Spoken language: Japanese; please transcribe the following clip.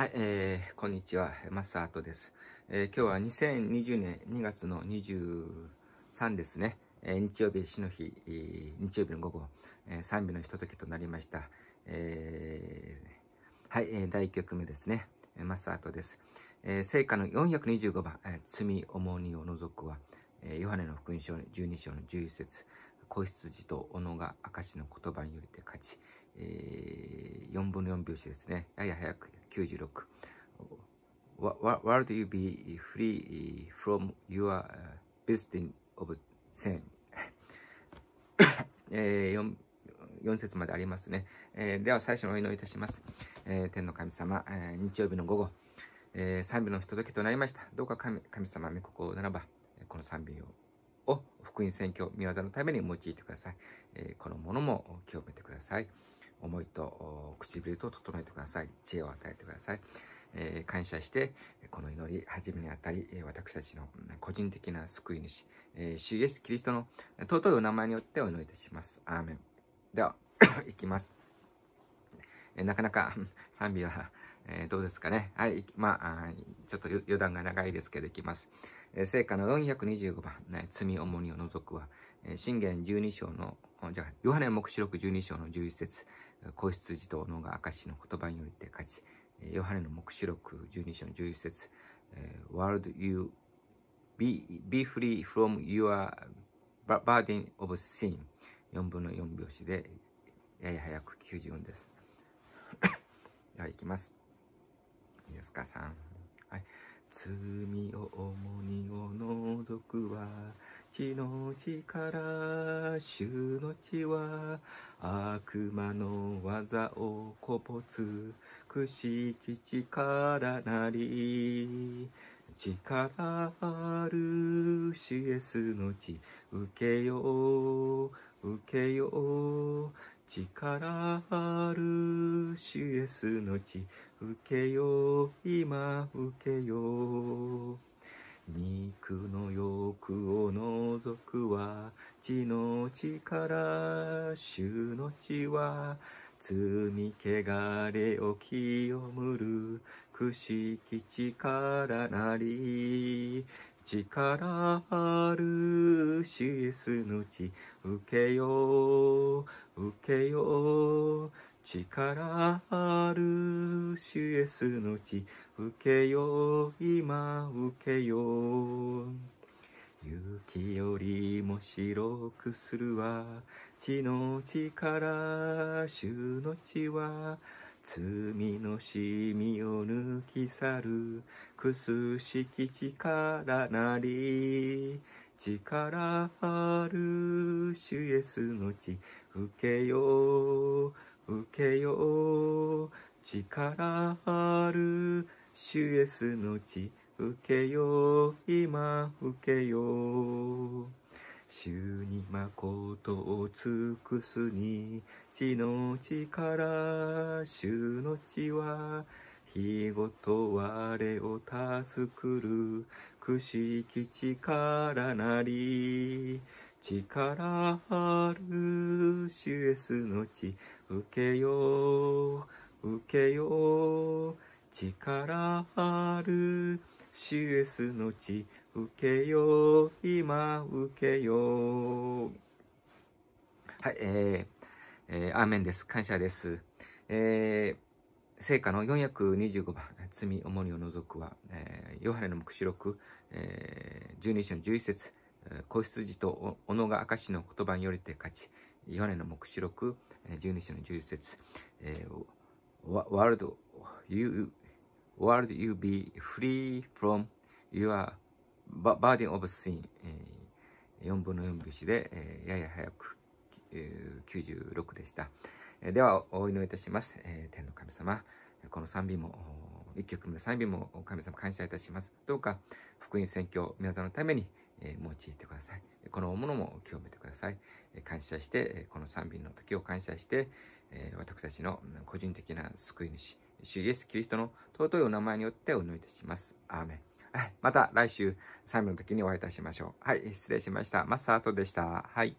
はい、えー、こんにちは、マスアートです。えー、今日は2020年2月の23ですね、えー、日曜日、死の日、えー、日曜日の午後、えー、賛美のひとときとなりました。えー、はい、えー、第1曲目ですね、えマスアートです。えー、聖歌の425番、えー、罪重荷を除くは、えー、ヨハネの福音書12章の11節子羊と斧が証の言葉によりて勝ち、えー、4分の4拍子ですね、やや早く96 w ワールド you be free from your visiting of sin 4, 4節までありますね、えー、では最初のお祈りいたします、えー、天の神様、えー、日曜日の午後、えー、賛美のひとときとなりましたどうか神神様御心ならばこの賛美をを福音宣教見業のために用いてください、えー、このものも清めてください思いと唇と整えてください。知恵を与えてください。えー、感謝して、この祈り、始めにあたり、私たちの個人的な救い主、えー、主イエス・キリストの尊いお名前によってお祈りいたします。アーメン。では、いきます。えー、なかなか 賛美は、えー、どうですかね。はい、まあ、ちょっと余談が長いですけど、いきます。えー、聖歌の425番、ね、罪重荷を除くは、信玄12章の、じゃあ、ヨハネ目視録12章の11節皇室児童のが明石の言葉によって勝ち、ヨハネの目視録12章の11節 World you be, be free from your burden of sin 4分の4拍子でやや早く94です。では行きます。いいですか、3。はい。罪を重荷を除くは地の地から主の地は悪魔の技をこぼつくしき力なり力あるシエスの地受けよう受けよう力あるシエスの地受けよう今受けよう肉の欲を除くは血の力主の血は罪汚れを清むるくしき力なり力あるシエスのち受けよう受けよう力ある主イエスの血受けよう今受けよう雪よりも白くするわ血の力主の血は罪のしみを抜き去るくすしき力なり力ある主イエスの血受けよう受けよう力ある主イエスの血受けよう今受けよう主に誠を尽くすに血の力主の血は日ごと我を助くるくしき力なり力あるシュエスの血受けよう受けよう力あるシュエスの血受けよう今受けようはいえー、えー、アーメンです感謝ですえー、聖歌の425番「罪重りを除くは」えー、ヨハネの目視録、えー、12章の11節子羊と小野が明石の言葉によりて勝ち、ヨハネの目視録、十二章の十0節、えー、World, you, world you be free from your burden of sin、えー、4分の4節で、えー、やや早く、えー、96でした、ではお祈りいたします、えー、天の神様この賛美も1曲目の賛美も神様感謝いたしますどうか福音宣教皆さんのためにえー、用いてください。このものも清めてください。え感謝して、この賛美の時を感謝して、え私たちの個人的な救い主、主イエス・キリストの尊いお名前によってお祈りいたします。アーメン。また来週、最後の時にお会いいたしましょう。はい、失礼しました。マスタートでした。はい。